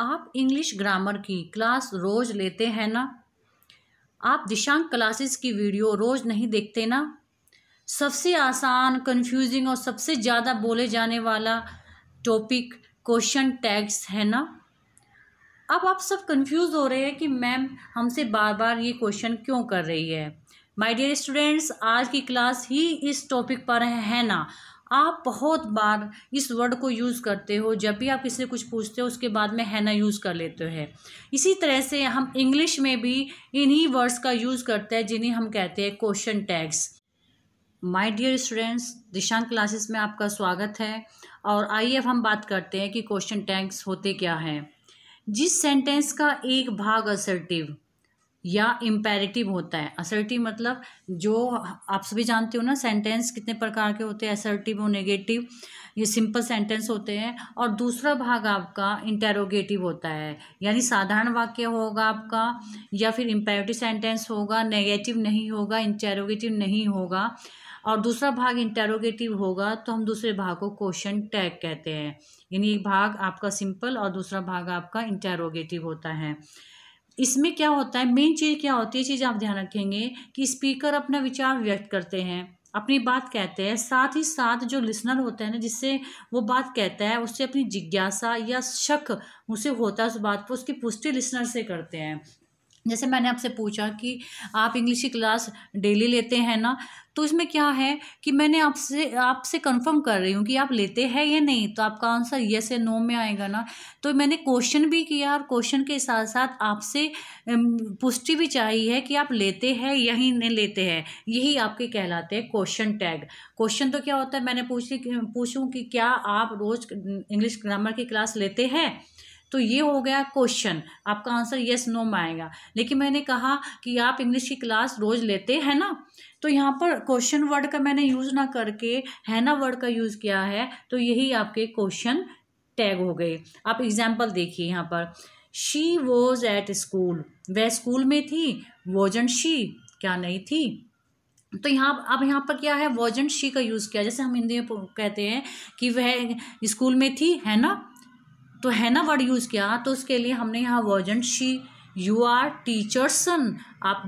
आप English grammar की class रोज़ लेते हैं ना आप दिशांक क्लासेस की वीडियो रोज़ नहीं देखते ना सबसे आसान कंफ्यूजिंग और सबसे ज़्यादा बोले जाने वाला टॉपिक क्वेश्चन टैग्स है ना अब आप सब कंफ्यूज हो रहे हैं कि मैम हमसे बार बार ये क्वेश्चन क्यों कर रही है माय डियर स्टूडेंट्स आज की क्लास ही इस टॉपिक पर है, है ना आप बहुत बार इस वर्ड को यूज़ करते हो जब भी आप किसी से कुछ पूछते हो उसके बाद में हैना यूज़ कर लेते हैं इसी तरह से हम इंग्लिश में भी इन्हीं वर्ड्स का यूज़ करते हैं जिन्हें हम कहते हैं question tags my dear students Dishank classes में आपका स्वागत है और आइए अब हम बात करते हैं कि क्वेश्चन टैग्स होते क्या हैं जिस सेंटेंस का एक भाग असर्टिव या इम्पेरेटिव होता है असर्टिव मतलब जो आप सभी जानते हो ना सेंटेंस कितने प्रकार के होते हैं असर्टिव और नेगेटिव ये सिंपल सेंटेंस होते हैं और दूसरा भाग आपका इंटेरोगेटिव होता है यानी साधारण वाक्य होगा आपका या फिर इम्पेरेटिव सेंटेंस होगा नेगेटिव नहीं होगा इंटेरोगेटिव नहीं होगा और दूसरा भाग इंटेरोगेटिव होगा तो हम दूसरे भाग को क्वेश्चन टैग कहते हैं यानी एक भाग आपका सिंपल और दूसरा भाग आपका इंटेरोगेटिव होता है इसमें क्या होता है मेन चीज़ क्या होती है चीज़ आप ध्यान रखेंगे कि स्पीकर अपना विचार व्यक्त करते हैं अपनी बात कहते हैं साथ ही साथ जो लिसनर होता है ना जिससे वो बात कहता है उससे अपनी जिज्ञासा या शक उसे होता है उस बात पर उसकी पुष्टि लिसनर से करते हैं जैसे मैंने आपसे पूछा कि आप इंग्लिश की क्लास डेली लेते हैं ना तो इसमें क्या है कि मैंने आपसे आपसे कंफर्म कर रही हूँ कि आप लेते हैं या नहीं तो आपका आंसर येस या नो में आएगा ना तो मैंने क्वेश्चन भी किया और क्वेश्चन के साथ साथ आपसे पुष्टि भी चाहिए है कि आप लेते हैं या ही नहीं लेते हैं यही आपके कहलाते हैं क्वेश्चन टैग क्वेश्चन तो क्या होता है मैंने पूछ पूछूँ कि क्या आप रोज़ इंग्लिश ग्रामर की क्लास लेते हैं तो ये हो गया क्वेश्चन आपका आंसर येस नो में आएगा लेकिन मैंने कहा कि आप इंग्लिश की क्लास रोज लेते हैं ना तो यहाँ पर क्वेश्चन वर्ड का मैंने यूज़ ना करके है ना वर्ड का यूज़ किया है तो यही आपके क्वेश्चन टैग हो गए आप एग्जाम्पल देखिए यहाँ पर शी वॉज एट स्कूल वह स्कूल में थी वॉजन शी क्या नहीं थी तो यहाँ अब यहाँ पर क्या है वॉजन शी का यूज़ किया जैसे हम हिंदी में कहते हैं कि वह स्कूल में थी है ना तो है ना वर्ड यूज़ किया तो उसके लिए हमने यहाँ version she you are teacher son आप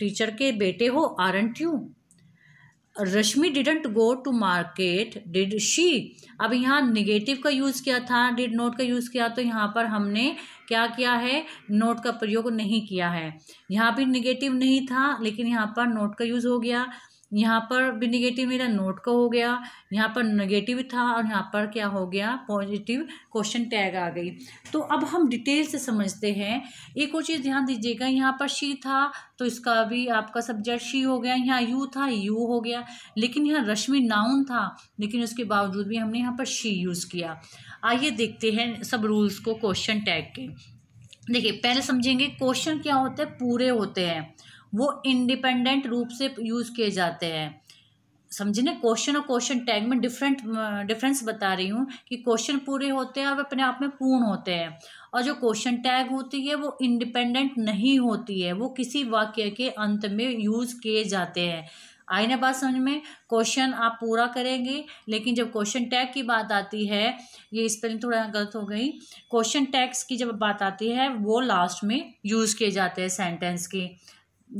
टीचर के बेटे हो aren't you Rashmi didn't go to market did she अब यहाँ निगेटिव का यूज़ किया था डिड नोट का यूज़ किया तो यहाँ पर हमने क्या किया है नोट का प्रयोग नहीं किया है यहाँ भी निगेटिव नहीं था लेकिन यहाँ पर नोट का यूज़ हो गया यहाँ पर भी निगेटिव मेरा नोट का हो गया यहाँ पर नेगेटिव था और यहाँ पर क्या हो गया पॉजिटिव क्वेश्चन टैग आ गई तो अब हम डिटेल से समझते हैं एक और चीज़ ध्यान दीजिएगा यहाँ पर शी था तो इसका भी आपका सब्जेक्ट शी हो गया यहाँ यू था यू हो गया लेकिन यहाँ रश्मि नाउन था लेकिन उसके बावजूद भी हमने यहाँ पर शी यूज़ किया आइए देखते हैं सब रूल्स को क्वेश्चन टैग के देखिए पहले समझेंगे क्वेश्चन क्या होते हैं पूरे होते हैं वो इंडिपेंडेंट रूप से यूज़ किए जाते हैं समझे ना क्वेश्चन और क्वेश्चन टैग में डिफरेंट डिफरेंस बता रही हूँ कि क्वेश्चन पूरे होते हैं और अपने आप में पूर्ण होते हैं और जो क्वेश्चन टैग होती है वो इंडिपेंडेंट नहीं होती है वो किसी वाक्य के अंत में यूज़ किए जाते हैं आई ना बात समझ में क्वेश्चन आप पूरा करेंगे लेकिन जब क्वेश्चन टैग की बात आती है ये स्पेलिंग थोड़ा गलत हो गई क्वेश्चन टैग्स की जब बात आती है वो लास्ट में यूज़ किए जाते हैं सेंटेंस की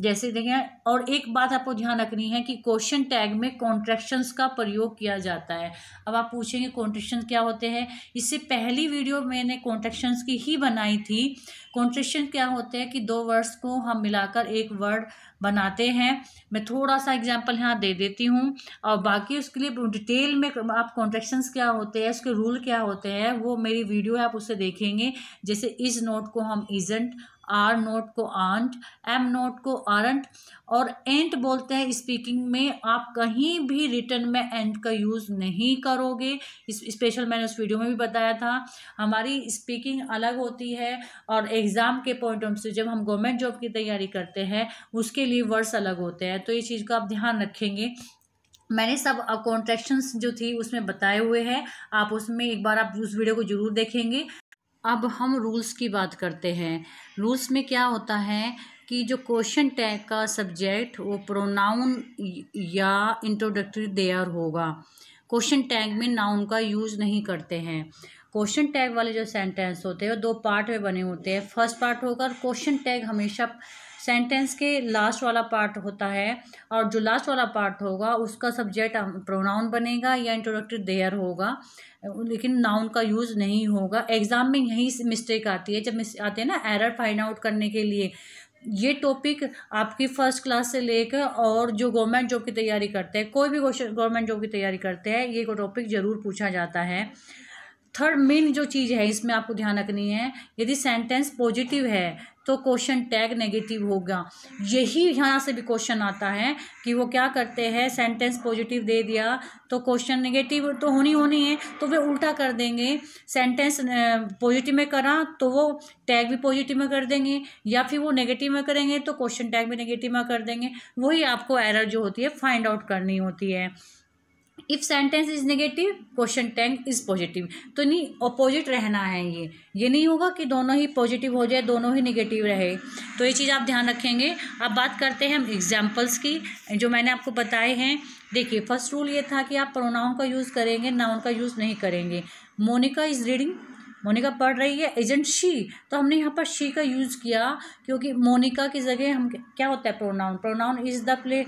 जैसे देखें और एक बात आपको ध्यान रखनी है कि क्वेश्चन टैग में कॉन्ट्रैक्शंस का प्रयोग किया जाता है अब आप पूछेंगे कॉन्ट्रेक्शन क्या होते हैं इससे पहली वीडियो मैंने कॉन्ट्रैक्शंस की ही बनाई थी कॉन्ट्रेक्शन क्या होते हैं कि दो वर्ड्स को हम मिलाकर एक वर्ड बनाते हैं मैं थोड़ा सा एग्जाम्पल यहाँ दे देती हूँ और बाकी उसके लिए डिटेल में आप कॉन्ट्रेक्शंस क्या होते हैं उसके रूल क्या होते हैं वो मेरी वीडियो है आप उसे देखेंगे जैसे इज़ नोट को हम इजेंट आर नोट को आंट एम नोट को आरंट और एंट बोलते हैं स्पीकिंग में आप कहीं भी रिटर्न में एंट का यूज़ नहीं करोगे स्पेशल मैंने उस वीडियो में भी बताया था हमारी स्पीकिंग अलग होती है और एग्ज़ाम के पॉइंट ऑफ से जब हम गवर्नमेंट जॉब की तैयारी करते हैं उसके लिए वर्ड्स अलग होते हैं तो ये चीज़ का आप ध्यान रखेंगे मैंने सब कॉन्ट्रैक्शंस जो थी उसमें बताए हुए हैं आप उसमें एक बार आप उस वीडियो को जरूर देखेंगे अब हम रूल्स की बात करते हैं रूल्स में क्या होता है कि जो क्वेश्चन टैग का सब्जेक्ट वो प्रोनाउन या इंट्रोडक्टरी देयर होगा क्वेश्चन टैग में नाउन का यूज़ नहीं करते हैं क्वेश्चन टैग वाले जो सेंटेंस होते हैं वो दो पार्ट में बने होते हैं फर्स्ट पार्ट होगा और क्वेश्चन टैग हमेशा सेंटेंस के लास्ट वाला पार्ट होता है और जो लास्ट वाला पार्ट होगा उसका सब्जेक्ट प्रोनाउन बनेगा या इंट्रोडक्टरी देयर होगा लेकिन नाउन का यूज़ नहीं होगा एग्ज़ाम में यही मिस्टेक आती है जब आते हैं ना एरर फाइंड आउट करने के लिए ये टॉपिक आपकी फर्स्ट क्लास से लेकर और जो गवर्नमेंट जॉब की तैयारी करते हैं कोई भी क्वेश्चन गवर्नमेंट जॉब की तैयारी करते हैं ये टॉपिक ज़रूर पूछा जाता है थर्ड मेन जो चीज़ है इसमें आपको ध्यान रखनी है यदि सेंटेंस पॉजिटिव है तो क्वेश्चन टैग नेगेटिव होगा यही यहाँ से भी क्वेश्चन आता है कि वो क्या करते हैं सेंटेंस पॉजिटिव दे दिया तो क्वेश्चन नेगेटिव तो होनी होनी है तो वे उल्टा कर देंगे सेंटेंस पॉजिटिव में करा तो वो टैग भी पॉजिटिव में कर देंगे या फिर वो नेगेटिव में करेंगे तो क्वेश्चन टैग भी नेगेटिव में कर देंगे वही आपको एरर जो होती है फाइंड आउट करनी होती है if sentence is negative question tag is positive तो नहीं अपोजिट रहना है ये ये नहीं होगा कि दोनों ही पॉजिटिव हो जाए दोनों ही नेगेटिव रहे तो ये चीज़ आप ध्यान रखेंगे अब बात करते हैं हम एग्जाम्पल्स की जो मैंने आपको बताए हैं देखिए फर्स्ट रूल ये था कि आप प्रोनाउन का यूज़ करेंगे नाउन का यूज़ नहीं करेंगे मोनिका इज़ रीडिंग मोनिका पढ़ रही है एजेंट शी तो हमने यहाँ पर शी का यूज़ किया क्योंकि मोनिका की जगह हम क्या होता है pronoun pronoun is the play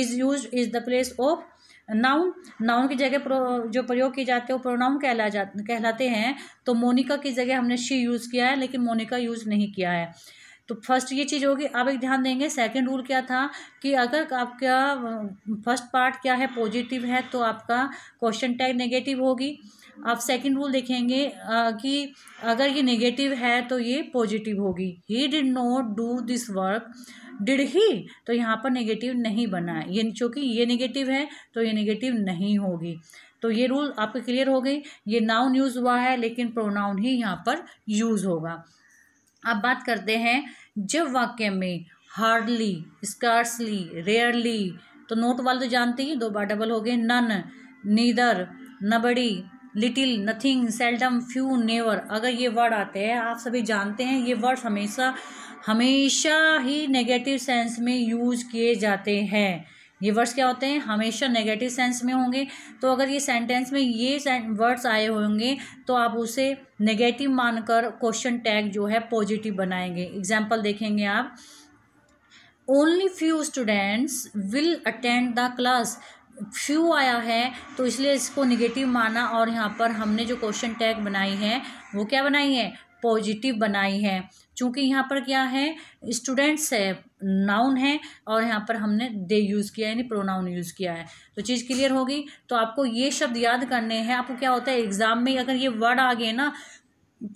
is use is the place of noun noun की जगह प्रो जो प्रयोग किए जाते हैं वो प्रोनाउन कहला जा कहलाते हैं तो मोनिका की जगह हमने शी यूज़ किया है लेकिन मोनिका यूज़ नहीं किया है तो फर्स्ट ये चीज़ होगी आप एक ध्यान देंगे सेकंड रूल क्या था कि अगर आपका फर्स्ट पार्ट क्या है पॉजिटिव है तो आपका क्वेश्चन टैग नेगेटिव होगी अब सेकंड रूल देखेंगे आ, कि अगर ये नेगेटिव है तो ये पॉजिटिव होगी he did not do this work did he तो यहाँ पर नेगेटिव नहीं बना है ये चूँकि ये नेगेटिव है तो ये नेगेटिव नहीं होगी तो ये रूल आपके क्लियर हो गई ये नाउन यूज़ हुआ है लेकिन प्रोनाउन ही यहाँ पर यूज़ होगा अब बात करते हैं जब वाक्य में हार्डली स्कार्सली रेयरली तो नोट वाले तो जानते ही दो बार डबल हो गए none neither nobody little nothing seldom few never अगर ये वर्ड आते हैं आप सभी जानते हैं ये वर्ड हमेशा हमेशा ही नेगेटिव सेंस में यूज किए जाते हैं ये वर्ड्स क्या होते हैं हमेशा नेगेटिव सेंस में होंगे तो अगर ये सेंटेंस में ये वर्ड्स आए होंगे तो आप उसे नेगेटिव मानकर क्वेश्चन टैग जो है पॉजिटिव बनाएंगे एग्जाम्पल देखेंगे आप only few students will attend the class few आया है तो इसलिए इसको निगेटिव माना और यहाँ पर हमने जो क्वेश्चन टैग बनाई है वो क्या बनाई है पॉजिटिव बनाई है चूँकि यहाँ पर क्या है स्टूडेंट्स है नाउन है और यहाँ पर हमने दे यूज़ किया है यानी प्रोनाउन यूज़ किया है तो चीज़ क्लियर होगी तो आपको ये शब्द याद करने हैं आपको क्या होता है एग्ज़ाम में अगर ये वर्ड आ गए ना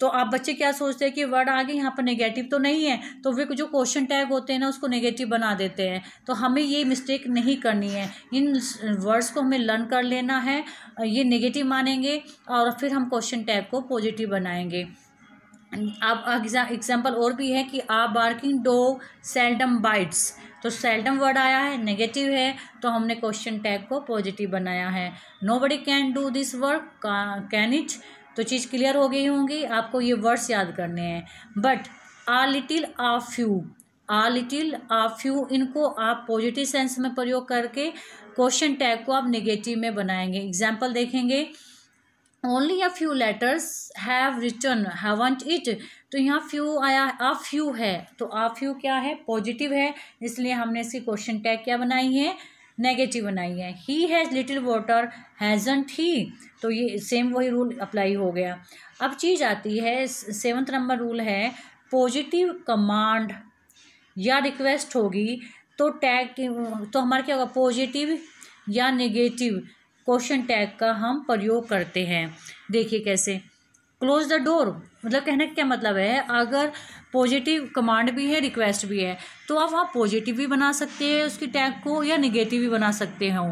तो आप बच्चे क्या सोचते हैं कि वर्ड आगे यहाँ पर नेगेटिव तो नहीं है तो वे जो क्वेश्चन टैग होते हैं ना उसको नेगेटिव बना देते हैं तो हमें ये मिस्टेक नहीं करनी है इन वर्ड्स को हमें लर्न कर लेना है ये नेगेटिव मानेंगे और फिर हम क्वेश्चन टैग को पॉजिटिव बनाएंगे आप एग्जाम्पल और भी है कि a barking dog seldom bites तो सेल्डम वर्ड आया है नेगेटिव है तो हमने क्वेश्चन टैग को पॉजिटिव बनाया है nobody can do this work can it तो चीज़ क्लियर हो गई होंगी आपको ये वर्ड्स याद करने हैं but a little a few a little a few इनको आप पॉजिटिव सेंस में प्रयोग करके क्वेश्चन टैग को आप निगेटिव में बनाएंगे एग्जाम्पल देखेंगे only a few letters have return won't it तो यहाँ फ्यू आया आ फ्यू है तो आ फ्यू क्या है पॉजिटिव है इसलिए हमने इसकी क्वेश्चन टैग क्या बनाई है नेगेटिव बनाई है he has little water hasn't he तो ये सेम वही रूल अप्लाई हो गया अब चीज़ आती है सेवन्थ नंबर रूल है पॉजिटिव कमांड या रिक्वेस्ट होगी तो टैग तो हमारा क्या होगा पॉजिटिव या नेगेटिव क्वेश्चन टैग का हम प्रयोग करते हैं देखिए कैसे क्लोज द डोर मतलब कहने का क्या मतलब है अगर पॉजिटिव कमांड भी है रिक्वेस्ट भी है तो आप वहाँ पॉजिटिव भी बना सकते हैं उसकी टैग को या निगेटिव भी बना सकते हो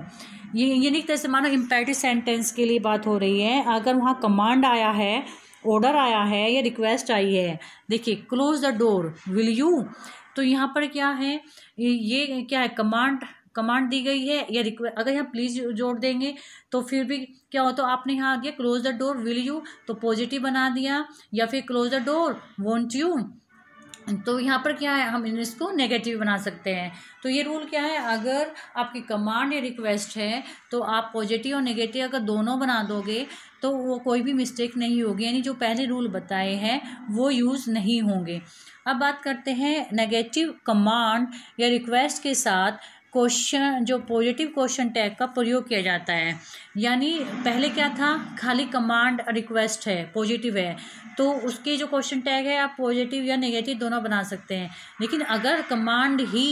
ये ये तरह से मानो इम्पेटिव सेंटेंस के लिए बात हो रही है अगर वहाँ कमांड आया है ऑर्डर आया है या रिक्वेस्ट आई है देखिए close the door will you तो यहाँ पर क्या है ये क्या है कमांड कमांड दी गई है या रिक्वेस्ट अगर यहाँ प्लीज़ जोड़ देंगे तो फिर भी क्या हो तो आपने यहाँ आ गया close the door will you तो पॉजिटिव बना दिया या फिर close the door won't you तो यहाँ पर क्या है हम इसको नेगेटिव बना सकते हैं तो ये रूल क्या है अगर आपकी कमांड या रिक्वेस्ट है तो आप पॉजिटिव और नेगेटिव अगर दोनों बना दोगे तो वो कोई भी मिस्टेक नहीं होगी यानी जो पहले रूल बताए हैं वो यूज़ नहीं होंगे अब बात करते हैं नेगेटिव कमांड या रिक्वेस्ट के साथ क्वेश्चन जो पॉजिटिव क्वेश्चन टैग का प्रयोग किया जाता है यानी पहले क्या था खाली कमांड रिक्वेस्ट है पॉजिटिव है तो उसके जो क्वेश्चन टैग है आप पॉजिटिव या नेगेटिव दोनों बना सकते हैं लेकिन अगर कमांड ही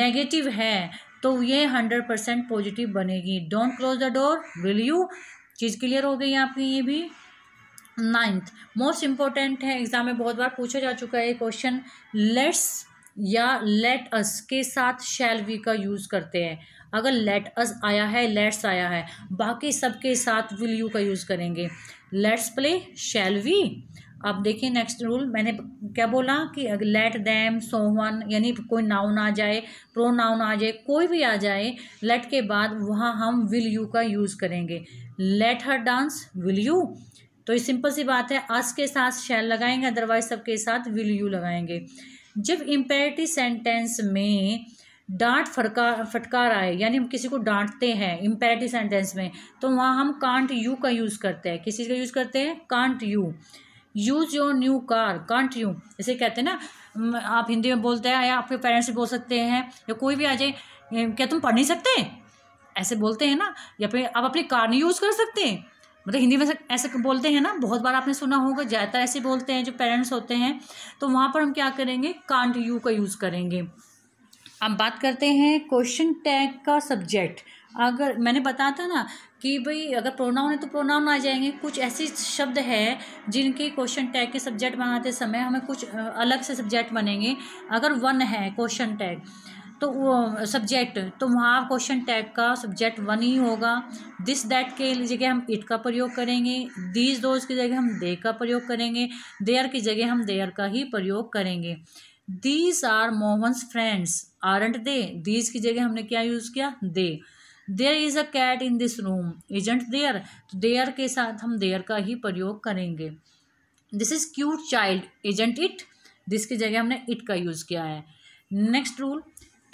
नेगेटिव है तो ये हंड्रेड परसेंट पॉजिटिव बनेगी don't close the door will you चीज़ क्लियर हो गई आपकी ये भी नाइन्थ मोस्ट इंपॉर्टेंट है एग्ज़ाम में बहुत बार पूछा जा चुका है क्वेश्चन लेट्स या लेट अस के साथ शैल वी का यूज़ करते हैं अगर लेट अस आया है लेट्स आया है बाकी सब के साथ विल यू का यूज़ करेंगे लेट्स प्ले शैल वी अब देखिए नेक्स्ट रूल मैंने क्या बोला कि लेट दैम सो वन यानी कोई नाउन आ जाए प्रो नाउन आ जाए कोई भी आ जाए लेट के बाद वहाँ हम विल यू का यूज़ करेंगे let her dance will you तो ये सिंपल सी बात है अस के साथ शैल लगाएंगे अदरवाइज सबके साथ विल यू लगाएंगे जब इम्पेरेटिव सेंटेंस में डांट फटकार फटकार आए यानी हम किसी को डांटते हैं इम्पेरेटिव सेंटेंस में तो वहाँ हम कांट यू का यूज़ करते हैं किस चीज़ का यूज़ करते हैं can't you use your new car can't you इसे कहते हैं ना आप हिंदी में बोलते हैं या आपके पेरेंट्स से बोल सकते हैं या कोई भी आ जाए क्या तुम पढ़ नहीं सकते ऐसे बोलते हैं ना या फिर आप अपनी कार नहीं यूज़ कर सकते मतलब हिंदी में ऐसे बोलते हैं ना बहुत बार आपने सुना होगा ज़्यादातर ऐसे बोलते हैं जो पेरेंट्स होते हैं तो वहाँ पर हम क्या करेंगे कांट यू का यूज़ करेंगे अब बात करते हैं क्वेश्चन टैग का सब्जेक्ट अगर मैंने बताया था ना कि भाई अगर प्रोनाउन है तो प्रोनाउन आ जाएंगे कुछ ऐसे शब्द है जिनके क्वेश्चन टैग के सब्जेक्ट बनाते समय हमें कुछ अलग से सब्जेक्ट बनेंगे अगर वन है क्वेश्चन टैग तो सब्जेक्ट तो वहाँ क्वेश्चन टैग का सब्जेक्ट वन ही होगा दिस दैट के जगह हम इट का प्रयोग करेंगे दीज दोज की जगह हम दे का प्रयोग करेंगे देयर की जगह हम देयर का ही प्रयोग करेंगे these are Mohan's friends aren't they these की जगह हमने क्या यूज़ किया they there is a cat in this room isn't there तो देयर के साथ हम देयर का ही प्रयोग करेंगे this is cute child isn't it this की जगह हमने इट का यूज़ किया है next rule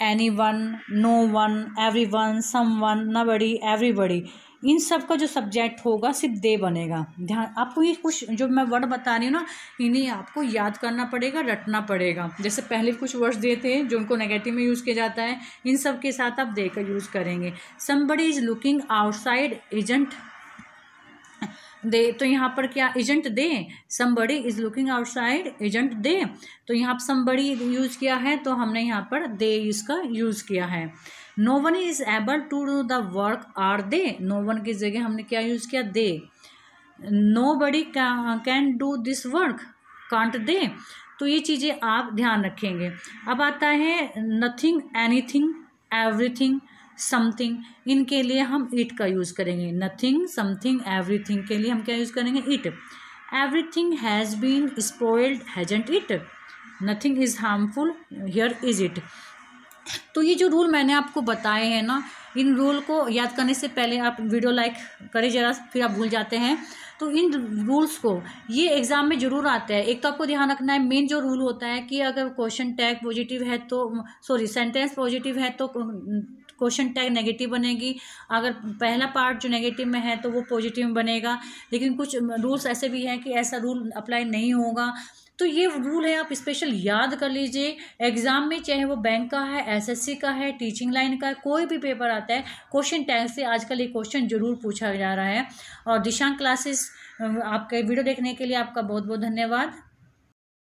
anyone no one everyone someone every everybody इन सब का जो सब्जेक्ट होगा सिर्फ दे बनेगा ध्यान आपको ये कुछ जो मैं वर्ड बता रही हूँ ना इन्हें आपको याद करना पड़ेगा रटना पड़ेगा जैसे पहले कुछ वर्ड्स दिए थे जो उनको नेगेटिव में यूज़ किया जाता है इन सब के साथ आप देकर यूज़ करेंगे somebody is looking outside isn't they तो यहाँ पर क्या isn't they somebody is looking outside isn't they तो यहाँ पर समबड़ी यूज किया है तो हमने यहाँ पर दे इसका यूज किया है no one is able to do the work are they no one की जगह हमने क्या यूज किया they nobody can do this work can't they तो ये चीज़ें आप ध्यान रखेंगे अब आता है नथिंग एनीथिंग एवरीथिंग समथिंग इनके लिए हम इट का यूज़ करेंगे नथिंग समथिंग एवरीथिंग के लिए हम क्या यूज़ करेंगे it everything has been spoiled hasn't it nothing is harmful here is it तो ये जो रूल मैंने आपको बताए हैं ना इन रूल को याद करने से पहले आप वीडियो लाइक करें जरा फिर आप भूल जाते हैं तो इन रूल्स को ये एग्ज़ाम में ज़रूर आता है एक तो आपको ध्यान रखना है मेन जो रूल होता है कि अगर क्वेश्चन टैग पॉजिटिव है तो सॉरी सेंटेंस पॉजिटिव है तो क्वेश्चन टैग नेगेटिव बनेगी अगर पहला पार्ट जो नेगेटिव में है तो वो पॉजिटिव में बनेगा लेकिन कुछ रूल्स ऐसे भी हैं कि ऐसा रूल अप्लाई नहीं होगा तो ये रूल है आप स्पेशल याद कर लीजिए एग्ज़ाम में चाहे वो बैंक का है एसएससी का है टीचिंग लाइन का है कोई भी पेपर आता है क्वेश्चन टैग से आजकल ये क्वेश्चन जरूर पूछा जा रहा है और दिशांक क्लासेस आपके वीडियो देखने के लिए आपका बहुत बहुत धन्यवाद